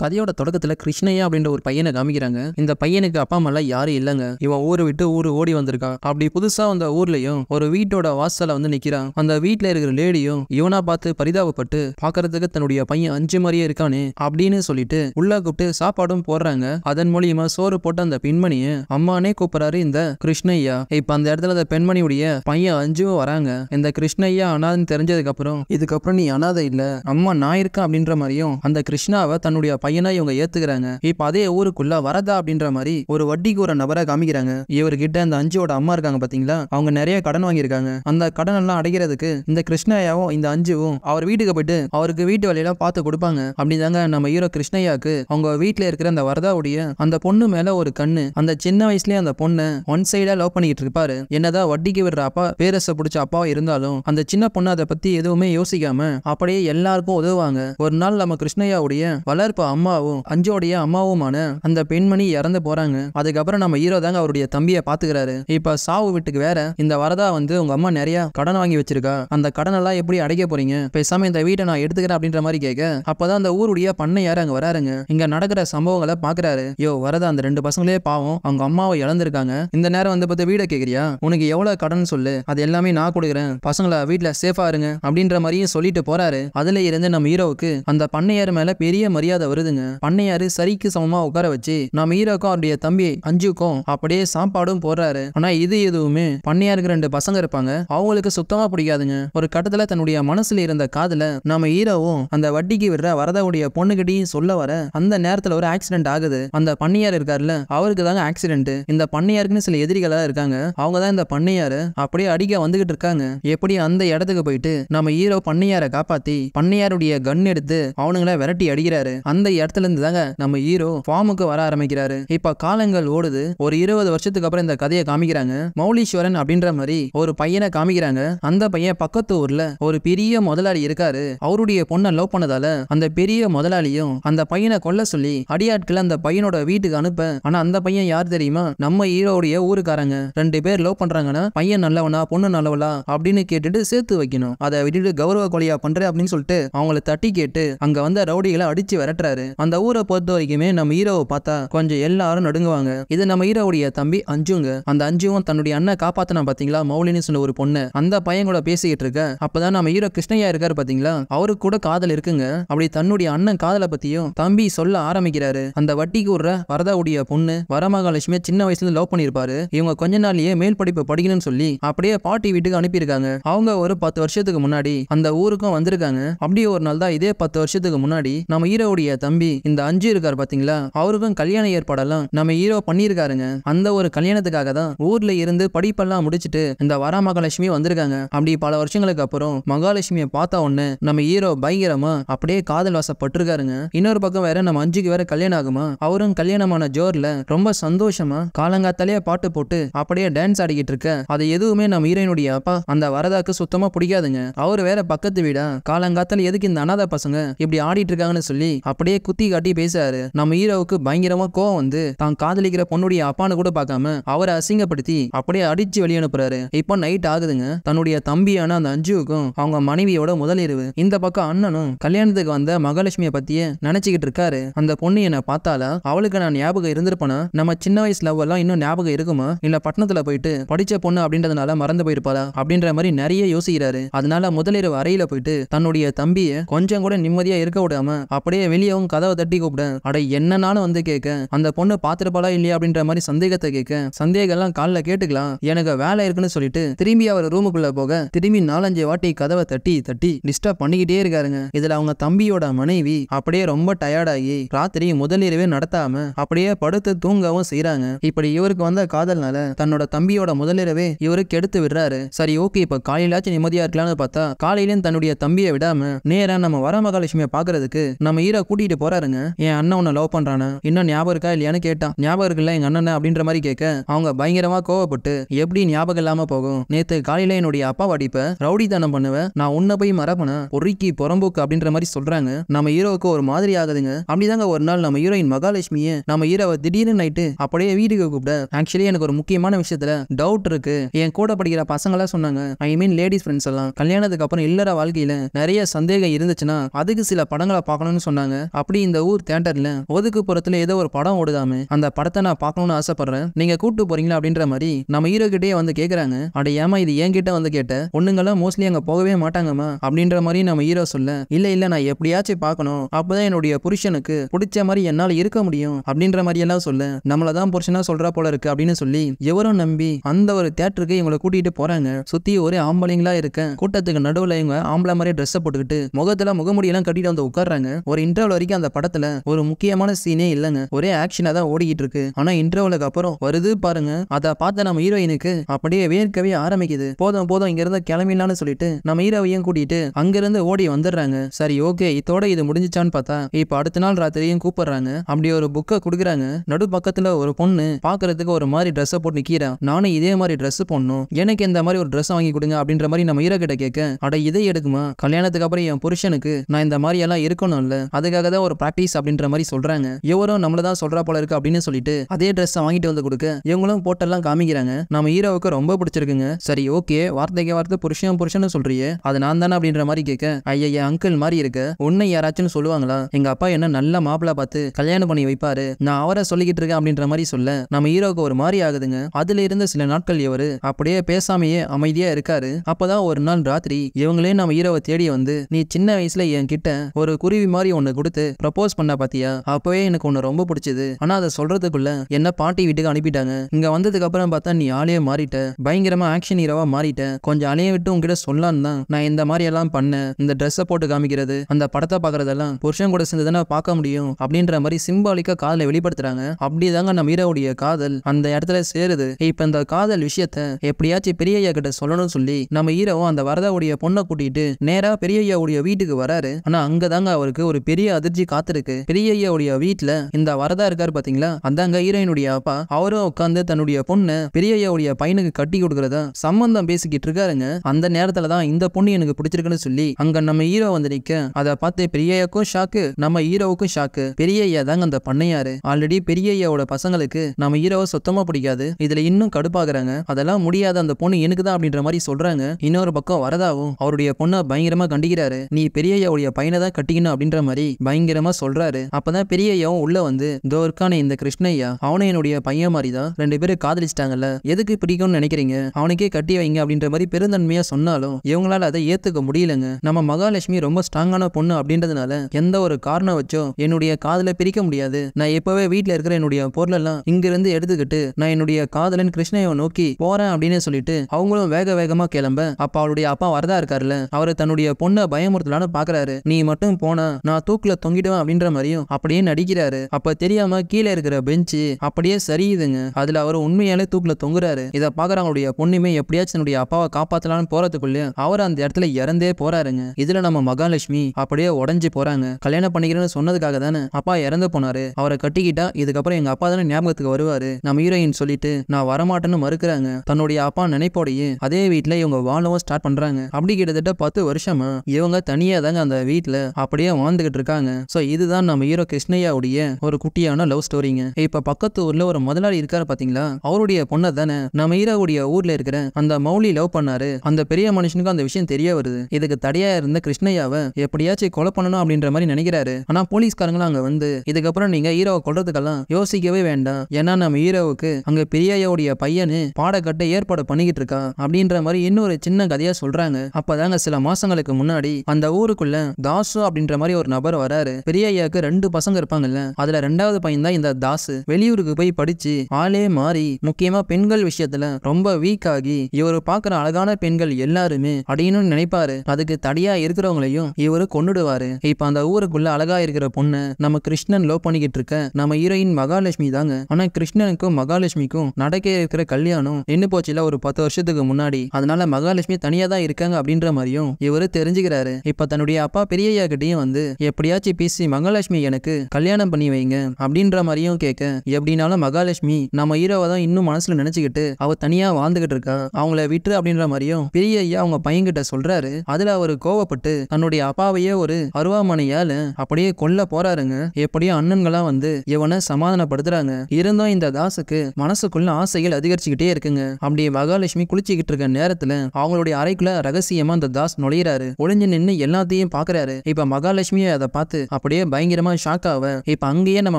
கதையோட தொடக்கத்துல கிருஷ்ணையா அப்படின்ற ஒரு பையனை காமிக்கிறாங்க இந்த பையனுக்கு அப்பா அம்மா எல்லாம் யாரும் இல்லைங்க இவன் ஊரை விட்டு ஊரு ஓடி வந்திருக்கான் அப்படி புதுசா அந்த ஊர்லயும் ஒரு வீட்டோட வாசல வந்து நிக்கிறான் அந்த வீட்டுல இருக்கிற லேடியும் இவனா பார்த்து பரிதாபப்பட்டு பாக்குறதுக்கு தன்னுடைய பையன் அஞ்சு மாதிரியே இருக்கானே அப்படின்னு சொல்லிட்டு உள்ள கூப்பிட்டு சாப்பாடும் போடுறாங்க அதன் மூலியமா சோறு போட்ட அந்த பெண்மணியை அம்மானே கூப்பிடுறாரு இந்த கிருஷ்ணய்யா இப்ப அந்த இடத்துல அந்த பெண்மணியுடைய பையன் அஞ்சும் வராங்க இந்த கிருஷ்ணய்யா அனாதன்னு தெரிஞ்சதுக்கு அப்புறம் இதுக்கப்புறம் நீ அனாதை இல்ல அம்மா நான் இருக்கேன் அப்படின்ற மாதிரியும் அந்த கிருஷ்ணாவை தன்னுடைய பையனா இவங்க ஏத்துக்கிறாங்க இப்ப அதே ஊருக்குள்ள வரதா அப்படின்ற மாதிரி ஒரு வட்டிக்கு ஒரு நபரை காமிக்கிறாங்க இவர்கிட்ட அந்த அஞ்சுவோட அம்மா இருக்காங்க பாத்தீங்களா அவங்க நிறைய கடன் வாங்கியிருக்காங்க அந்த கடன் எல்லாம் அடைக்கிறதுக்கு இந்த கிருஷ்ணயாவும் இந்த அஞ்சுவும் அவர் வீட்டுக்கு போயிட்டு அவருக்கு வீட்டு வேலையெல்லாம் பார்த்து கொடுப்பாங்க அப்படிதாங்க நம்ம ஹீரோ கிருஷ்ணயாக்கு அவங்க வீட்டுல இருக்கிற அந்த வரதாவுடைய அந்த பொண்ணு மேல ஒரு கண்ணு அந்த சின்ன வயசுலயே அந்த பொண்ணை ஒன் சைடா லவ் பண்ணிக்கிட்டு இருப்பாரு என்னதான் வட்டிக்கு விடுற அப்பா பேரரசை பிடிச்ச அப்பா இருந்தாலும் அந்த சின்ன பொண்ணு அதை பத்தி எதுவுமே யோசிக்காம அப்படியே எல்லாருக்கும் உதவுவாங்க ஒரு நாள் நம்ம கிருஷ்ணயாவுடைய வளர்ப்பு அம்மாவும் அஞ்சோடைய அம்மாவுமான அந்த பெண்மணி இறந்து போறாங்க அதுக்கப்புறம் நம்ம ஹீரோ தாங்க அவருடைய தம்பியை பாத்துக்கிறாரு இப்ப சாவு வீட்டுக்கு வேற இந்த வரதா வந்து உங்க அம்மா நிறைய கடன் வாங்கி வச்சிருக்கா அந்த கடன் எல்லாம் எப்படி அடைக்க போறீங்க பேசாம இந்த வீட்டை நான் எடுத்துக்கிறேன் அப்படின்ற மாதிரி கேட்க அப்பதான் அந்த ஊருடைய பண்ணையாரு அங்க வராருங்க இங்க நடக்கிற சம்பவங்களை பாக்குறாரு யோ வரதா அந்த ரெண்டு பசங்களே பாவம் அவங்க அம்மாவை இழந்திருக்காங்க இந்த நேரம் வந்து பார்த்து வீடை கேக்குறியா உனக்கு எவ்வளவு கடன் சொல்லு அது எல்லாமே நான் கொடுக்குறேன் பசங்களை வீட்டுல சேஃபா இருங்க அப்படின்ற மாதிரியும் சொல்லிட்டு போறாரு அதுல இருந்து நம்ம ஹீரோவுக்கு அந்த பண்ணையார் மேல பெரிய மரியாதை வருது வருதுங்க பண்ணையாரு சரிக்கு சமமா உட்கார வச்சு நம்ம ஈரோக்கும் அவருடைய தம்பி அஞ்சுக்கும் அப்படியே சாப்பாடும் போடுறாரு ஆனா இது எதுவுமே பண்ணையாருக்கு ரெண்டு பசங்க இருப்பாங்க அவங்களுக்கு சுத்தமா பிடிக்காதுங்க ஒரு கட்டத்துல தன்னுடைய மனசுல இருந்த காதல நம்ம ஈரோவும் அந்த வட்டிக்கு விடுற வரதாவுடைய பொண்ணுகிட்டையும் சொல்ல வர அந்த நேரத்துல ஒரு ஆக்சிடென்ட் ஆகுது அந்த பண்ணையார் இருக்காருல்ல அவருக்கு தாங்க ஆக்சிடென்ட் இந்த பண்ணையாருக்குன்னு சில எதிரிகளா இருக்காங்க அவங்க தான் இந்த பண்ணையாரு அப்படியே அடிக்க வந்துகிட்டு இருக்காங்க எப்படி அந்த இடத்துக்கு போயிட்டு நம்ம ஈரோ பண்ணையாரை காப்பாத்தி பண்ணையாருடைய கன் எடுத்து அவனுங்கள விரட்டி அடிக்கிறாரு அந்த இடத்துல இருந்து தாங்க நம்ம ஹீரோ ஃபார்முக்கு வர ஆரம்பிக்கிறாரு இப்ப காலங்கள் ஓடுது ஒரு இருபது வருஷத்துக்கு அப்புறம் இந்த கதையை காமிக்கிறாங்க மௌலீஸ்வரன் அப்படின்ற மாதிரி ஒரு பையனை காமிக்கிறாங்க அந்த பையன் பக்கத்து ஊர்ல ஒரு பெரிய முதலாளி இருக்காரு அவருடைய பொண்ணை லவ் பண்ணதால அந்த பெரிய முதலாளியும் அந்த பையனை கொல்ல சொல்லி அடியாட்களை அந்த பையனோட வீட்டுக்கு அனுப்ப ஆனா அந்த பையன் யார் தெரியுமா நம்ம ஹீரோடைய ஊருக்காரங்க ரெண்டு பேர் லவ் பண்றாங்கன்னா பையன் நல்லவனா பொண்ணு நல்லவளா அப்படின்னு கேட்டுட்டு சேர்த்து வைக்கணும் அதை விட்டுட்டு கௌரவ கொலையா பண்றேன் அப்படின்னு சொல்லிட்டு அவங்கள தட்டி கேட்டு அங்க வந்த ரவுடிகளை அடிச்சு விரட்டுறாரு அந்த ஊரை பொறுத்த வரைக்குமே நம்ம ஹீரோவை பார்த்தா கொஞ்சம் எல்லாரும் நடுங்குவாங்க இது நம்ம ஹீரோவுடைய தம்பி அஞ்சுங்க அந்த அஞ்சுவும் தன்னுடைய அண்ணன் காப்பாத்தினா பாத்தீங்களா மௌலின்னு சொன்ன ஒரு பொண்ணு அந்த பையன் கூட பேசிக்கிட்டு இருக்க அப்பதான் நம்ம ஹீரோ கிருஷ்ணையா இருக்காரு பாத்தீங்களா அவருக்கு கூட காதல் இருக்குங்க அப்படி தன்னுடைய அண்ணன் காதலை பத்தியும் தம்பி சொல்ல ஆரம்பிக்கிறாரு அந்த வட்டி விடுற வரதாவுடைய பொண்ணு வரமகாலட்சுமி சின்ன வயசுல லவ் பண்ணிருப்பாரு இவங்க கொஞ்ச நாள்லயே மேல் படிப்பு படிக்கணும்னு சொல்லி அப்படியே பாட்டி வீட்டுக்கு அனுப்பியிருக்காங்க அவங்க ஒரு பத்து வருஷத்துக்கு முன்னாடி அந்த ஊருக்கும் வந்திருக்காங்க அப்படியே ஒரு நாள் தான் இதே பத்து வருஷத்துக்கு முன்னாடி நம்ம ஹீரோவுடைய தம்பி தம்பி இந்த அஞ்சு இருக்காரு பாத்தீங்களா அவருக்கும் கல்யாண ஏற்பாடெல்லாம் நம்ம ஹீரோ பண்ணியிருக்காருங்க அந்த ஒரு கல்யாணத்துக்காக தான் ஊர்ல இருந்து படிப்பெல்லாம் முடிச்சுட்டு இந்த மகாலட்சுமி வந்திருக்காங்க அப்படி பல வருஷங்களுக்கு அப்புறம் மகாலட்சுமியை பார்த்த உடனே நம்ம ஹீரோ பயங்கரமா அப்படியே காதல் வாசப்பட்டிருக்காருங்க இன்னொரு பக்கம் வேற நம்ம அஞ்சுக்கு வேற கல்யாணம் ஆகுமா அவரும் கல்யாணமான ஜோர்ல ரொம்ப சந்தோஷமா காலங்காத்தாலேயே பாட்டு போட்டு அப்படியே டான்ஸ் ஆடிக்கிட்டு இருக்க அது எதுவுமே நம்ம ஹீரோயினுடைய அப்பா அந்த வரதாக்கு சுத்தமா பிடிக்காதுங்க அவர் வேற பக்கத்து வீடா காலங்காத்தால எதுக்கு இந்த அனாத பசங்க இப்படி ஆடிட்டு இருக்காங்கன்னு சொல்லி அப்படியே குத்தி காட்டி பேசுறாரு நம்ம ஹீரோவுக்கு பயங்கரமா கோவம் வந்து தான் காதலிக்கிற பொண்ணுடைய அப்பான்னு கூட பார்க்காம அவரை அசிங்கப்படுத்தி அப்படியே அடிச்சு வெளியே அனுப்புறாரு இப்போ நைட் ஆகுதுங்க தன்னுடைய தம்பியான அந்த அஞ்சுவுக்கும் அவங்க மனைவியோட முதலிரவு இந்த பக்கம் அண்ணனும் கல்யாணத்துக்கு வந்த மகாலட்சுமியை பத்தியே நினைச்சுக்கிட்டு இருக்காரு அந்த பொண்ணு என்ன பார்த்தால அவளுக்கு நான் ஞாபகம் இருந்திருப்பேனா நம்ம சின்ன வயசு லவ் எல்லாம் இன்னும் ஞாபகம் இருக்குமா இல்ல பட்டணத்துல போயிட்டு படிச்ச பொண்ணு அப்படின்றதுனால மறந்து போயிருப்பாளா அப்படின்ற மாதிரி நிறைய யோசிக்கிறாரு அதனால முதலிரவு அறையில போயிட்டு தன்னுடைய தம்பியை கொஞ்சம் கூட நிம்மதியா இருக்க விடாம அப்படியே வெளியவும் அவன் கதவை தட்டி கூப்பிட அட என்னன்னாலும் வந்து கேட்க அந்த பொண்ணு பாத்திருப்பாளா இல்லையா அப்படின்ற மாதிரி சந்தேகத்தை கேட்க சந்தேகம் எல்லாம் காலில் கேட்டுக்கலாம் எனக்கு வேலை இருக்குன்னு சொல்லிட்டு திரும்பி அவர் ரூமுக்குள்ள போக திரும்பி நாலஞ்சு வாட்டி கதவை தட்டி தட்டி டிஸ்டர்ப் பண்ணிக்கிட்டே இருக்காருங்க இதுல அவங்க தம்பியோட மனைவி அப்படியே ரொம்ப டயர்டாகி ராத்திரி முதலிரவே நடத்தாம அப்படியே படுத்து தூங்கவும் செய்யறாங்க இப்படி இவருக்கு வந்த காதல்னால தன்னோட தம்பியோட முதலிரவே இவரு கெடுத்து விடுறாரு சரி ஓகே இப்ப காலையிலாச்சும் நிம்மதியா இருக்கலாம்னு பார்த்தா காலையிலும் தன்னுடைய தம்பியை விடாம நேரா நம்ம மகாலட்சுமியை பாக்குறதுக்கு நம்ம ஈர கூட்டிட்டு கூட்டிட்டு போறாருங்க என் அண்ணன் உன்னை லவ் பண்றானு இன்னும் ஞாபகம் இருக்கா இல்லையான்னு கேட்டான் ஞாபகம் இருக்குல்ல எங்க அண்ணன் அப்படின்ற மாதிரி கேட்க அவங்க பயங்கரமா கோவப்பட்டு எப்படி ஞாபகம் இல்லாம போகும் நேத்து காலையில என்னுடைய அப்பா வடிப்ப ரவுடி தானம் பண்ணுவேன் நான் உன்னை போய் மரப்பன பொறுக்கி புறம்போக்கு அப்படின்ற மாதிரி சொல்றாங்க நம்ம ஹீரோவுக்கு ஒரு மாதிரி ஆகுதுங்க அப்படிதாங்க ஒரு நாள் நம்ம ஹீரோயின் மகாலட்சுமிய நம்ம ஹீரோவை திடீர்னு நைட்டு அப்படியே வீட்டுக்கு கூப்பிட ஆக்சுவலி எனக்கு ஒரு முக்கியமான விஷயத்துல டவுட் இருக்கு என் கூட படிக்கிற பசங்களா சொன்னாங்க ஐ மீன் லேடிஸ் ஃப்ரெண்ட்ஸ் எல்லாம் கல்யாணத்துக்கு அப்புறம் இல்லற வாழ்க்கையில நிறைய சந்தேகம் இருந்துச்சுன்னா அதுக்கு சில படங்களை பார்க்கணும்னு சொன்னாங்க அப்படி இந்த ஊர் தேட்டர்ல ஒதுக்கு புறத்துல ஏதோ ஒரு படம் ஓடுதாமே அந்த படத்தை நான் பார்க்கணும்னு ஆசைப்படுறேன் நீங்க கூட்டு போறீங்களா அப்படின்ற மாதிரி நம்ம ஹீரோ கிட்டே வந்து கேக்குறாங்க அட ஏமா இது என்கிட்ட வந்து கேட்ட ஒண்ணுங்கெல்லாம் மோஸ்ட்லி அங்க போகவே மாட்டாங்கம்மா அப்படின்ற மாதிரி நம்ம ஹீரோ சொல்ல இல்ல இல்ல நான் எப்படியாச்சும் பார்க்கணும் அப்பதான் என்னுடைய புருஷனுக்கு பிடிச்ச மாதிரி என்னால இருக்க முடியும் அப்படின்ற மாதிரி எல்லாம் சொல்ல நம்மளதான் புருஷனா சொல்றா போல இருக்கு அப்படின்னு சொல்லி எவரும் நம்பி அந்த ஒரு தேட்டருக்கு இவங்களை கூட்டிட்டு போறாங்க சுத்தி ஒரே ஆம்பளைங்களா இருக்க கூட்டத்துக்கு நடுவுல இவங்க ஆம்பளை மாதிரி ட்ரெஸ் போட்டுக்கிட்டு முகத்துல முகமுடியெல்லாம் கட்டிட்டு வந்து உட்காடுறாங்க ஒரு இன்டர்வல் வரைக்கும் அந்த படத்துல ஒரு முக்கியமான சீனே இல்லைங்க ஒரே ஆக்ஷனா தான் ஓடிக்கிட்டு இருக்கு ஆனா இன்டர்வலுக்கு அப்புறம் வருது பாருங்க அதை பார்த்த நம்ம ஹீரோயினுக்கு அப்படியே வேர்க்கவே ஆரம்பிக்குது போதும் போதும் இங்க இருந்த கிளம்பிடலாம்னு சொல்லிட்டு நம்ம ஹீரோவையும் கூட்டிட்டு அங்கிருந்து ஓடி வந்துடுறாங்க சரி ஓகே இதோட இது முடிஞ்சிச்சான்னு பார்த்தா இப்ப அடுத்த நாள் ராத்திரியும் கூப்பிடுறாங்க அப்படி ஒரு புக்கை கொடுக்குறாங்க நடு பக்கத்துல ஒரு பொண்ணு பாக்குறதுக்கு ஒரு மாதிரி ட்ரெஸ் போட்டு நிக்கிறா நானும் இதே மாதிரி ட்ரெஸ் போடணும் எனக்கு இந்த மாதிரி ஒரு ட்ரெஸ் வாங்கி கொடுங்க அப்படின்ற மாதிரி நம்ம ஹீரோ கிட்ட கேட்க அட இதை எடுக்குமா கல்யாணத்துக்கு அப்புறம் என் புருஷனுக்கு நான் இந்த மாதிரி எல்லாம் இருக்கணும்ல அதுக்காக தான் ஒரு ப்ராக்டிஸ் அப்படின்ற மாதிரி சொல்றாங்க எவரும் நம்மள தான் சொல்றா போல இருக்கு அப்படின்னு சொல்லிட்டு அதே ட்ரெஸ் வாங்கிட்டு வந்து கொடுக்க இவங்களும் போட்டெல்லாம் காமிக்கிறாங்க நம்ம ஹீரோவுக்கு ரொம்ப பிடிச்சிருக்குங்க சரி ஓகே வார்த்தைக்கு வார்த்தை புருஷன் புருஷன் சொல்றியே அது நான் தானே அப்படின்ற மாதிரி கேட்க ஐயா அங்கிள் மாதிரி இருக்க உன்னை யாராச்சும் சொல்லுவாங்களா எங்க அப்பா என்ன நல்ல மாப்பிள்ள பார்த்து கல்யாணம் பண்ணி வைப்பாரு நான் அவரை சொல்லிக்கிட்டு இருக்கேன் அப்படின்ற மாதிரி சொல்ல நம்ம ஹீரோவுக்கு ஒரு மாதிரி ஆகுதுங்க அதுல இருந்து சில நாட்கள் இவரு அப்படியே பேசாமையே அமைதியா இருக்காரு அப்பதான் ஒரு நாள் ராத்திரி இவங்களே நம்ம ஹீரோவை தேடி வந்து நீ சின்ன வயசுல என் கிட்ட ஒரு குருவி மாதிரி ஒன்னு கொடுத்து ப்ரப்போஸ் பண்ண பாத்தியா அப்பவே எனக்கு ஒன்று ரொம்ப பிடிச்சது ஆனா அதை சொல்றதுக்குள்ள என்ன பாட்டி வீட்டுக்கு அனுப்பிட்டாங்க இங்க வந்ததுக்கு அப்புறம் பார்த்தா நீ ஆளையே மாறிட்ட பயங்கரமா ஆக்ஷன் ஹீரோவா மாறிட்ட கொஞ்சம் அலைய விட்டு உங்ககிட்ட சொல்லான்னு தான் நான் இந்த மாதிரி எல்லாம் பண்ணேன் இந்த ட்ரெஸ்ஸை போட்டு காமிக்கிறது அந்த படத்தை பாக்குறதெல்லாம் புருஷன் கூட சேர்ந்து தானே பார்க்க முடியும் அப்படின்ற மாதிரி சிம்பாலிக்கா காதல வெளிப்படுத்துறாங்க அப்படி தாங்க நம்ம ஹீரோவுடைய காதல் அந்த இடத்துல சேருது இப்ப இந்த காதல் விஷயத்த எப்படியாச்சும் பெரிய ஐயா கிட்ட சொல்லணும்னு சொல்லி நம்ம ஹீரோ அந்த வரதாவுடைய பொண்ணை கூட்டிட்டு நேரா பெரிய ஐயாவுடைய வீட்டுக்கு வராரு ஆனா அங்கதாங்க அவருக்கு ஒரு பெரிய அதிர்ச்சி காத்திருக்கு பெரிய ஐயாவுடைய வீட்டுல இந்த வரதா இருக்காரு பாத்தீங்களா அந்தாங்க ஹீரோயினுடைய அப்பா அவரும் உட்காந்து தன்னுடைய பொண்ணு பெரிய ஐயாவுடைய பையனுக்கு கட்டி கொடுக்கறத சம்பந்தம் பேசிக்கிட்டு இருக்காருங்க அந்த நேரத்துல தான் இந்த பொண்ணு எனக்கு பிடிச்சிருக்குன்னு சொல்லி அங்க நம்ம ஹீரோ வந்து நிக்க அதை பார்த்து பெரிய ஐயாக்கும் ஷாக்கு நம்ம ஹீரோவுக்கும் ஷாக்கு பெரிய ஐயா தாங்க அந்த பண்ணையாரு ஆல்ரெடி பெரிய ஐயாவோட பசங்களுக்கு நம்ம ஹீரோவை சுத்தமா பிடிக்காது இதுல இன்னும் கடுப்பாக்குறாங்க அதெல்லாம் முடியாத அந்த பொண்ணு எனக்கு தான் அப்படின்ற மாதிரி சொல்றாங்க இன்னொரு பக்கம் வரதாவும் அவருடைய பொண்ணை பயங்கரமா கண்டிக்கிறாரு நீ பெரிய ஐயாவுடைய பையனை தான் கட்டிக்கணும் அப்படின்ற மாதிரி பயங்கர கம்பீரமா சொல்றாரு அப்பதான் பெரியய்யாவும் உள்ள வந்து இதோ இருக்கான இந்த கிருஷ்ணய்யா அவனும் என்னுடைய பையன் மாதிரி தான் ரெண்டு பேரும் காதலிச்சிட்டாங்கல்ல எதுக்கு பிடிக்கும்னு நினைக்கிறீங்க அவனுக்கே கட்டி வைங்க அப்படின்ற மாதிரி பெருந்தன்மையா சொன்னாலும் இவங்களால அதை ஏத்துக்க முடியலங்க நம்ம மகாலட்சுமி ரொம்ப ஸ்ட்ராங்கான பொண்ணு அப்படின்றதுனால எந்த ஒரு காரணம் வச்சோ என்னுடைய காதல பிரிக்க முடியாது நான் எப்பவே வீட்டுல இருக்கிற என்னுடைய பொருள் எல்லாம் இங்கிருந்து எடுத்துக்கிட்டு நான் என்னுடைய காதலன் கிருஷ்ணயோ நோக்கி போறேன் அப்படின்னு சொல்லிட்டு அவங்களும் வேக வேகமா கிளம்ப அப்ப அவளுடைய அப்பா வரதா இருக்காருல்ல அவர் தன்னுடைய பொண்ணை பயமுறுத்தலான்னு பாக்குறாரு நீ மட்டும் போனா நான் தூக்குல தொங்கிட்டு போயிடுவேன் அப்படின்ற மாதிரியும் அப்படியே நடிக்கிறாரு அப்ப தெரியாம கீழே இருக்கிற பெஞ்சு அப்படியே சரியுதுங்க அதுல அவர் உண்மையாலே தூக்குல தொங்குறாரு இதை பாக்குற அவங்களுடைய பொண்ணுமே எப்படியாச்சும் என்னுடைய அப்பாவை காப்பாத்தலாம்னு போறதுக்குள்ளே அவர் அந்த இடத்துல இறந்தே போறாருங்க இதுல நம்ம மகாலட்சுமி அப்படியே உடஞ்சு போறாங்க கல்யாணம் பண்ணிக்கிறேன்னு சொன்னதுக்காக தானே அப்பா இறந்து போனாரு அவரை கட்டிக்கிட்டா இதுக்கப்புறம் எங்க அப்பா தானே ஞாபகத்துக்கு வருவாரு நம்ம ஹீரோயின் சொல்லிட்டு நான் வரமாட்டேன்னு மறுக்கிறாங்க தன்னுடைய அப்பா நினைப்போடையே அதே வீட்டுல இவங்க வாழவும் ஸ்டார்ட் பண்றாங்க அப்படி கிட்டத்தட்ட பத்து வருஷமா இவங்க தனியா தாங்க அந்த வீட்டுல அப்படியே வாழ்ந்துகிட்டு இருக்காங்க ஸோ இதுதான் நம்ம ஹீரோ கிருஷ்ணய்யாவுடைய ஒரு குட்டியான லவ் ஸ்டோரிங்க இப்போ பக்கத்து ஊர்ல ஒரு முதலாளி இருக்காரு பாத்தீங்களா அவருடைய பொண்ணை தானே நம்ம ஹீரோவுடைய ஊர்ல இருக்கிற அந்த மௌலி லவ் பண்ணாரு அந்த பெரிய மனுஷனுக்கு அந்த விஷயம் தெரிய வருது இதுக்கு தடையா இருந்த கிருஷ்ணையாவை எப்படியாச்சும் கொலை பண்ணணும் அப்படின்ற மாதிரி நினைக்கிறாரு ஆனா போலீஸ்காரங்களும் அங்க வந்து இதுக்கப்புறம் நீங்க ஹீரோவை கொள்றதுக்கெல்லாம் யோசிக்கவே வேண்டாம் ஏன்னா நம்ம ஹீரோவுக்கு அங்க பெரியாவுடைய பையனு பாடக்கட்ட ஏற்பாடு பண்ணிக்கிட்டு இருக்கா அப்படின்ற மாதிரி இன்னொரு சின்ன கதையா சொல்றாங்க அப்பதாங்க சில மாசங்களுக்கு முன்னாடி அந்த ஊருக்குள்ள தாசு அப்படின்ற மாதிரி ஒரு நபர் வராரு பெரிய ஐயாக்கு ரெண்டு பசங்க இருப்பாங்கல்ல அதுல ரெண்டாவது பையன் தான் இந்த தாஸ் வெளியூருக்கு போய் படிச்சு ஆளே மாறி முக்கியமா பெண்கள் விஷயத்துல ரொம்ப வீக் ஆகி இவரு பாக்குற அழகான பெண்கள் எல்லாருமே அடையணும்னு நினைப்பாரு அதுக்கு தடியா இருக்கிறவங்களையும் இவரு கொண்டுடுவாரு இப்ப அந்த ஊருக்குள்ள அழகா இருக்கிற பொண்ணு நம்ம கிருஷ்ணன் லோ பண்ணிக்கிட்டு இருக்க நம்ம ஹீரோயின் மகாலட்சுமி தாங்க ஆனா கிருஷ்ணனுக்கும் மகாலட்சுமிக்கும் நடக்க இருக்கிற கல்யாணம் நின்று போச்சுல ஒரு பத்து வருஷத்துக்கு முன்னாடி அதனால மகாலட்சுமி தனியா தான் இருக்காங்க அப்படின்ற மாதிரியும் இவரு தெரிஞ்சுக்கிறாரு இப்ப தன்னுடைய அப்பா பெரிய ஐயா கிட்டையும் வந்து எப்படியாச்சும் பேசி மகாலட்சுமி எனக்கு கல்யாணம் பண்ணி வைங்க அப்படின்ற மாதிரியும் கேட்க எப்படின்னாலும் மகாலட்சுமி நம்ம ஹீரோவை தான் இன்னும் மனசுல நினைச்சுக்கிட்டு அவ தனியா வாழ்ந்துகிட்டு இருக்கா அவங்கள விட்டுரு அப்படின்ற மாதிரியும் பெரிய ஐயா அவங்க பையன்கிட்ட சொல்றாரு அதுல அவரு கோவப்பட்டு தன்னுடைய அப்பாவையே ஒரு அருவாமனையால அப்படியே கொல்ல போறாருங்க எப்படியோ அண்ணன்களா வந்து இவனை சமாதானப்படுத்துறாங்க இருந்தும் இந்த தாசுக்கு மனசுக்குள்ள ஆசைகள் அதிகரிச்சுக்கிட்டே இருக்குங்க அப்படி மகாலட்சுமி குளிச்சுக்கிட்டு இருக்க நேரத்துல அவங்களுடைய அறைக்குள்ள ரகசியமா அந்த தாஸ் நுழையிறாரு ஒளிஞ்சு நின்று எல்லாத்தையும் பாக்குறாரு இப்ப மகாலட்சுமி அதை பார்த்து அப்படியே பயங்கரமா ஷாக் ஆவேன் இப்ப அங்கேயே நம்ம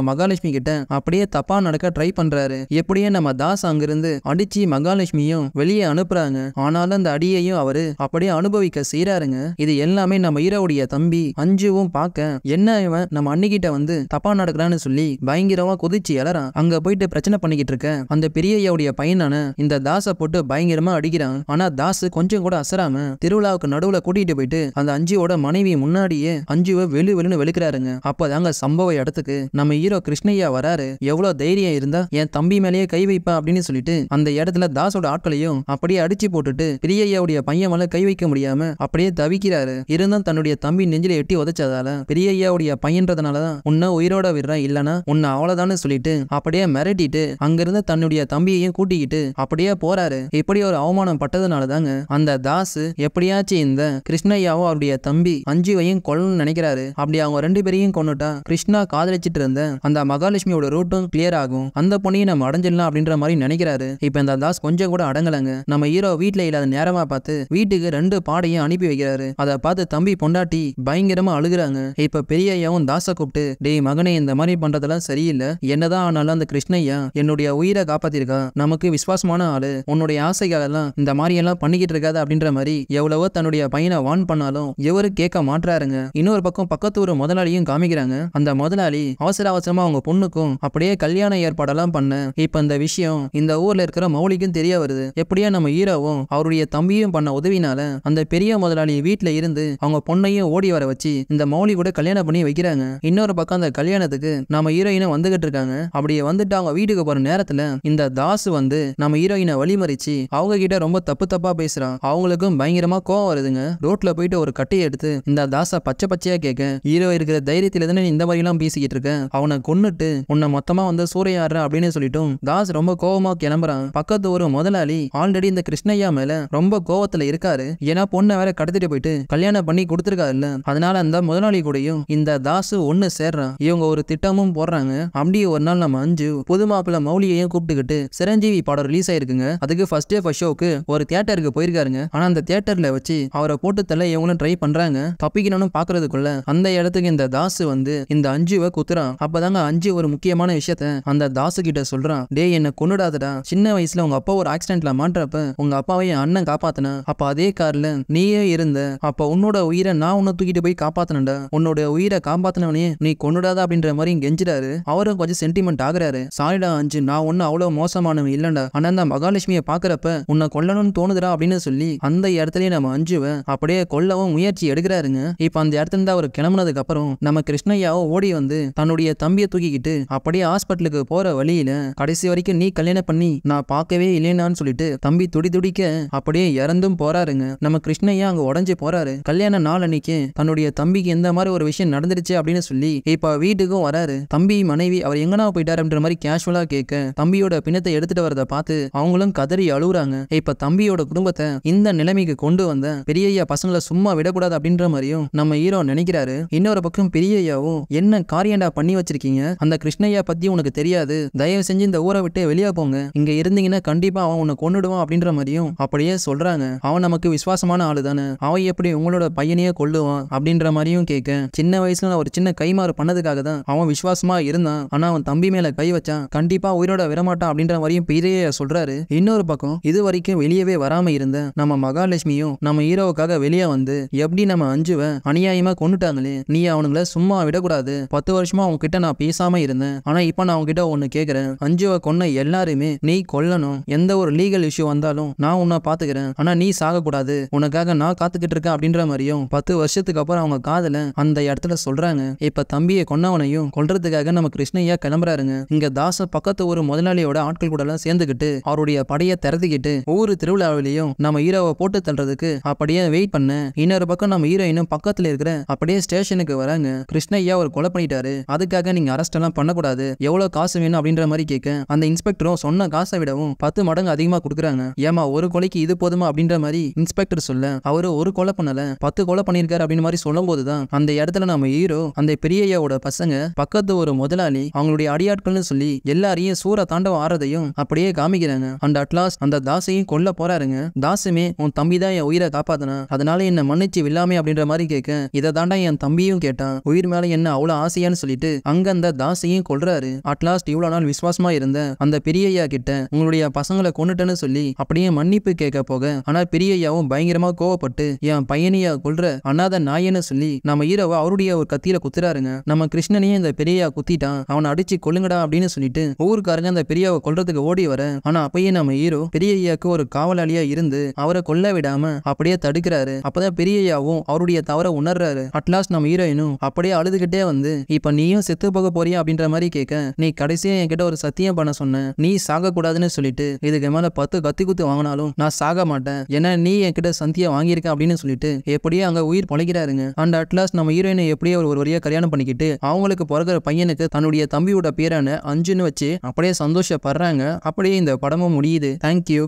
மகாலட்சுமி கிட்ட அப்படியே தப்பா நடக்க ட்ரை பண்றாரு எப்படியே நம்ம தாஸ் அங்கிருந்து அடிச்சு மகாலட்சுமியும் வெளியே அனுப்புறாங்க ஆனாலும் அந்த அடியையும் அவரு அப்படியே அனுபவிக்க செய்யறாருங்க இது எல்லாமே நம்ம ஈரோடைய தம்பி அஞ்சுவும் பார்க்க என்ன இவன் நம்ம அன்னிக்கிட்ட வந்து தப்பா நடக்கிறான்னு சொல்லி பயங்கரமா குதிச்சு எழறான் அங்க போயிட்டு பிரச்சனை பண்ணிக்கிட்டு இருக்க அந்த பெரியையாவுடைய பையனான இந்த தாசை போட்டு பயங்கரமா அடிக்கிறான் ஆனா தாஸ் கொஞ்சம் கூட அசராம திருவிழாவுக்கு நடுவுல கூட்டிட்டு போயிட்டு அந்த அஞ்சுவோட மனைவி முன்னாடியே அஞ்சுவை வெளு வெளுன்னு வெளுக்கிறாரு அப்போ அப்பதாங்க சம்பவ இடத்துக்கு நம்ம ஹீரோ கிருஷ்ணையா வராரு எவ்வளவு தைரியம் இருந்தா என் தம்பி மேலேயே கை வைப்பா அப்படின்னு சொல்லிட்டு அந்த இடத்துல தாசோட ஆட்களையும் அப்படியே அடிச்சு போட்டுட்டு பெரியய்யாவுடைய பையன் மேல கை வைக்க முடியாம அப்படியே தவிக்கிறாரு இருந்தா தன்னுடைய தம்பி நெஞ்சில எட்டி உதச்சதால பெரியய்யாவுடைய பையன்றதுனாலதான் உன்ன உயிரோட விடுறேன் இல்லனா உன்னை அவ்வளவுதான்னு சொல்லிட்டு அப்படியே மிரட்டிட்டு அங்கிருந்து தன்னுடைய தம்பியையும் கூட்டிக்கிட்டு அப்படியே போறாரு இப்படி ஒரு அவமானம் பட்டதுனால தாங்க அந்த தாஸ் எப்படியாச்சும் இந்த கிருஷ்ணய்யாவும் அவருடைய தம்பி அஞ்சுவையும் கொள்ளணும்னு நினைக்கிறாரு அப்படி அவங்க ரெண்டு ரெண்டு பேரையும் கொண்டுட்டா கிருஷ்ணா காதலிச்சிட்டு இருந்த அந்த மகாலட்சுமியோட ரூட்டும் கிளியர் ஆகும் அந்த பொண்ணையும் நம்ம அடைஞ்சிடலாம் அப்படின்ற மாதிரி நினைக்கிறாரு இப்ப இந்த தாஸ் கொஞ்சம் கூட அடங்கலங்க நம்ம ஹீரோ வீட்டுல இல்லாத நேரமா பார்த்து வீட்டுக்கு ரெண்டு பாடையும் அனுப்பி வைக்கிறாரு அதை பார்த்து தம்பி பொண்டாட்டி பயங்கரமா அழுகுறாங்க இப்ப பெரிய ஐயாவும் தாசை கூப்பிட்டு டேய் மகனை இந்த மாதிரி பண்றதெல்லாம் சரியில்லை என்னதான் ஆனாலும் அந்த கிருஷ்ணையா என்னுடைய உயிரை காப்பாத்திருக்கா நமக்கு விசுவாசமான ஆளு உன்னுடைய ஆசைகள் எல்லாம் இந்த மாதிரி எல்லாம் பண்ணிக்கிட்டு இருக்காது அப்படின்ற மாதிரி எவ்வளவோ தன்னுடைய பையனை வான் பண்ணாலும் எவரும் கேட்க மாட்டாருங்க இன்னொரு பக்கம் பக்கத்து ஒரு முதலாளி முதலாளியும் காமிக்கிறாங்க அந்த முதலாளி அவசர அவசரமா அவங்க பொண்ணுக்கும் அப்படியே கல்யாண ஏற்பாடெல்லாம் பண்ண இப்ப இந்த விஷயம் இந்த ஊர்ல இருக்கிற மௌலிக்கும் தெரிய வருது எப்படியா நம்ம ஹீரோவும் அவருடைய தம்பியும் பண்ண உதவினால அந்த பெரிய முதலாளி வீட்டுல இருந்து அவங்க பொண்ணையும் ஓடி வர வச்சு இந்த மௌலி கூட கல்யாணம் பண்ணி வைக்கிறாங்க இன்னொரு பக்கம் அந்த கல்யாணத்துக்கு நம்ம ஹீரோயினும் வந்துகிட்டு இருக்காங்க அப்படியே வந்துட்டு அவங்க வீட்டுக்கு போற நேரத்துல இந்த தாஸ் வந்து நம்ம ஹீரோயினை வழிமறிச்சு அவங்க கிட்ட ரொம்ப தப்பு தப்பா பேசுறான் அவங்களுக்கும் பயங்கரமா கோவம் வருதுங்க ரோட்ல போயிட்டு ஒரு கட்டையை எடுத்து இந்த தாசை பச்சை பச்சையா கேட்க ஹீரோ இருக்கிற கிடைச்ச தைரியத்திலிருந்து நீ இந்த எல்லாம் பேசிக்கிட்டு இருக்க அவனை கொன்னுட்டு உன்னை மொத்தமா வந்து சூறையாடுற அப்படின்னு சொல்லிட்டும் தாஸ் ரொம்ப கோவமா கிளம்புறான் பக்கத்து ஒரு முதலாளி ஆல்ரெடி இந்த கிருஷ்ணய்யா மேல ரொம்ப கோவத்துல இருக்காரு ஏன்னா பொண்ணை வேற கடத்திட்டு போயிட்டு கல்யாணம் பண்ணி கொடுத்துருக்காருல்ல அதனால அந்த முதலாளி கூடயும் இந்த தாஸ் ஒன்னு சேர்றான் இவங்க ஒரு திட்டமும் போடுறாங்க அப்படியே ஒரு நாள் நம்ம அஞ்சு புது மாப்பிள்ள மௌலியையும் கூப்பிட்டுக்கிட்டு சிரஞ்சீவி படம் ரிலீஸ் ஆயிருக்குங்க அதுக்கு ஃபர்ஸ்ட் டே ஃபர்ஸ்ட் ஷோக்கு ஒரு தியேட்டருக்கு போயிருக்காருங்க ஆனா அந்த தியேட்டர்ல வச்சு அவரை போட்டு தள்ள இவங்களும் ட்ரை பண்றாங்க தப்பிக்கணும்னு பாக்குறதுக்குள்ள அந்த இடத்துக்கு இந்த தாசு வந்து இந்த அஞ்சுவை குத்துறான் அப்பதாங்க அஞ்சு ஒரு முக்கியமான விஷயத்த அந்த தாசு கிட்ட சொல்றான் டே என்ன கொண்டுடாதடா சின்ன வயசுல உங்க அப்பா ஒரு ஆக்சிடென்ட்ல மாட்டுறப்ப உங்க அப்பாவையும் அண்ணன் காப்பாத்தின அப்ப அதே கார்ல நீயே இருந்த அப்ப உன்னோட உயிரை நான் உன்னை தூக்கிட்டு போய் காப்பாத்தனடா உன்னோட உயிரை காப்பாத்தினவனே நீ கொண்டுடாத அப்படின்ற மாதிரி கெஞ்சிடாரு அவரும் கொஞ்சம் சென்டிமெண்ட் ஆகுறாரு சாரிடா அஞ்சு நான் ஒன்னும் அவ்வளவு மோசமானவன் இல்லடா ஆனா அந்த மகாலட்சுமியை பாக்குறப்ப உன்னை கொல்லணும்னு தோணுதுடா அப்படின்னு சொல்லி அந்த இடத்துலயே நம்ம அஞ்சுவ அப்படியே கொல்லவும் முயற்சி எடுக்கிறாருங்க இப்ப அந்த இடத்துல இருந்து அவர் கிளம்புனதுக்கு அப்புறம் அப்புறம் நம்ம கிருஷ்ணையாவோ ஓடி வந்து தன்னுடைய தம்பியை தூக்கிக்கிட்டு அப்படியே ஹாஸ்பிட்டலுக்கு போற வழியில கடைசி வரைக்கும் நீ கல்யாணம் பண்ணி நான் பார்க்கவே இல்லைன்னான்னு சொல்லிட்டு தம்பி துடி துடிக்க அப்படியே இறந்தும் போறாருங்க நம்ம கிருஷ்ணையா அங்க உடஞ்சு போறாரு கல்யாண நாள் அன்னைக்கு தன்னுடைய தம்பிக்கு எந்த மாதிரி ஒரு விஷயம் நடந்துருச்சு அப்படின்னு சொல்லி இப்ப வீட்டுக்கும் வராரு தம்பி மனைவி அவர் எங்கனா போயிட்டாரு அப்படின்ற மாதிரி கேஷுவலா கேட்க தம்பியோட பிணத்தை எடுத்துட்டு வரதை பார்த்து அவங்களும் கதறி அழுகுறாங்க இப்ப தம்பியோட குடும்பத்தை இந்த நிலைமைக்கு கொண்டு வந்த பெரியய்யா பசங்களை சும்மா விடக்கூடாது அப்படின்ற மாதிரியும் நம்ம ஹீரோ நினைக்கிறாரு இன்னொரு பக்கம் எனக்கும் பெரியய்யாவும் என்ன காரியண்டா பண்ணி வச்சிருக்கீங்க அந்த கிருஷ்ணய்யா பத்தி உனக்கு தெரியாது தயவு செஞ்சு இந்த ஊரை விட்டு வெளியே போங்க இங்க இருந்தீங்கன்னா கண்டிப்பா அவன் உன்னை கொண்டுடுவான் அப்படின்ற மாதிரியும் அப்படியே சொல்றாங்க அவன் நமக்கு விசுவாசமான ஆளு தானே அவன் எப்படி உங்களோட பையனையே கொள்ளுவான் அப்படின்ற மாதிரியும் கேட்க சின்ன வயசுல ஒரு சின்ன கைமாறு பண்ணதுக்காக தான் அவன் விசுவாசமா இருந்தான் ஆனா அவன் தம்பி மேல கை வச்சான் கண்டிப்பா உயிரோட விடமாட்டான் அப்படின்ற மாதிரியும் பெரிய சொல்றாரு இன்னொரு பக்கம் இது வரைக்கும் வெளியவே வராம இருந்த நம்ம மகாலட்சுமியும் நம்ம ஹீரோவுக்காக வெளியே வந்து எப்படி நம்ம அஞ்சுவ அநியாயமா கொண்டுட்டாங்களே நீ அவனுக்கு பண்ணுங்களேன் சும்மா விடக்கூடாது பத்து வருஷமா அவங்க கிட்ட நான் பேசாம இருந்தேன் ஆனா இப்ப நான் அவங்க கிட்ட ஒண்ணு கேக்குறேன் அஞ்சுவை கொன்ன எல்லாருமே நீ கொல்லணும் எந்த ஒரு லீகல் இஷ்யூ வந்தாலும் நான் உன்னை பாத்துக்கிறேன் ஆனா நீ சாகக்கூடாது உனக்காக நான் காத்துக்கிட்டு இருக்கேன் அப்படின்ற மாதிரியும் பத்து வருஷத்துக்கு அப்புறம் அவங்க காதல அந்த இடத்துல சொல்றாங்க இப்ப தம்பியை கொன்னவனையும் கொல்றதுக்காக நம்ம கிருஷ்ணையா கிளம்புறாருங்க இங்க தாச பக்கத்து ஒரு முதலாளியோட ஆட்கள் கூட எல்லாம் சேர்ந்துக்கிட்டு அவருடைய படையை திறந்துக்கிட்டு ஒவ்வொரு திருவிழாவிலையும் நம்ம ஹீரோவை போட்டு தள்ளுறதுக்கு அப்படியே வெயிட் பண்ண இன்னொரு பக்கம் நம்ம ஹீரோயினும் பக்கத்துல இருக்கிற அப்படியே ஸ்டேஷனுக்கு வர இல்லங்க கிருஷ்ணய்யா ஒரு கொலை பண்ணிட்டாரு அதுக்காக நீங்க அரெஸ்ட் எல்லாம் பண்ணக்கூடாது எவ்வளவு காசு வேணும் அப்படின்ற மாதிரி கேட்க அந்த இன்ஸ்பெக்டரும் சொன்ன காசை விடவும் பத்து மடங்கு அதிகமா கொடுக்குறாங்க ஏமா ஒரு கொலைக்கு இது போதுமா அப்படின்ற மாதிரி இன்ஸ்பெக்டர் சொல்ல அவரு ஒரு கொலை பண்ணல பத்து கொலை பண்ணிருக்காரு அப்படின்னு மாதிரி சொல்லும் போதுதான் அந்த இடத்துல நம்ம ஹீரோ அந்த பெரியய்யாவோட பசங்க பக்கத்து ஒரு முதலாளி அவங்களுடைய அடியாட்கள்னு சொல்லி எல்லாரையும் சூற தாண்டவம் ஆறதையும் அப்படியே காமிக்கிறாங்க அண்ட் அட்லாஸ் அந்த தாசையும் கொல்ல போறாருங்க தாசுமே உன் தம்பி தான் என் உயிரை காப்பாத்தினா அதனால என்ன மன்னிச்சு வில்லாமே அப்படின்ற மாதிரி கேட்க இதை தாண்டா என் தம்பியும் கேட்டா வேண்டாம் உயிர் மேல என்ன அவ்வளவு ஆசையான்னு சொல்லிட்டு அங்க அந்த தாசையும் கொள்றாரு அட்லாஸ்ட் இவ்வளவு நாள் விசுவாசமா இருந்த அந்த பெரியய்யா கிட்ட உங்களுடைய பசங்களை கொண்டுட்டேன்னு சொல்லி அப்படியே மன்னிப்பு கேட்க போக ஆனா பெரியய்யாவும் பயங்கரமா கோவப்பட்டு என் பையனையா கொள்ற அண்ணாத நாயன்னு சொல்லி நம்ம ஈரோ அவருடைய ஒரு கத்தியில குத்துறாருங்க நம்ம கிருஷ்ணனையும் இந்த பெரியயா குத்திட்டான் அவனை அடிச்சு கொள்ளுங்கடா அப்படின்னு சொல்லிட்டு ஊருக்காரங்க அந்த பெரியாவை கொல்றதுக்கு ஓடி வர ஆனா அப்பயே நம்ம ஹீரோ பெரியய்யாக்கு ஒரு காவலாளியா இருந்து அவரை கொல்ல விடாம அப்படியே தடுக்கிறாரு அப்பதான் பெரியய்யாவும் அவருடைய தவற உணர்றாரு அட்லாஸ்ட் நம்ம ஹீரோயினும் அப்படியே அழுதுகிட்டே வந்து இப்ப நீயும் செத்து போக போறியா அப்படின்ற மாதிரி கேட்க நீ கடைசியா என்கிட்ட ஒரு சத்தியம் பண்ண சொன்ன நீ சாக கூடாதுன்னு சொல்லிட்டு இதுக்கு மேல பத்து கத்தி குத்து வாங்கினாலும் நான் சாக மாட்டேன் ஏன்னா நீ என்கிட்ட சந்தியா வாங்கியிருக்க அப்படின்னு சொல்லிட்டு எப்படியே அங்க உயிர் பொழைக்கிறாருங்க அண்ட் அட்லாஸ்ட் நம்ம ஹீரோயினை எப்படியே ஒரு வரியா கல்யாணம் பண்ணிக்கிட்டு அவங்களுக்கு பிறகுற பையனுக்கு தன்னுடைய தம்பியோட பேரான அஞ்சுன்னு வச்சு அப்படியே சந்தோஷப்படுறாங்க அப்படியே இந்த படமும் முடியுது தேங்க்யூ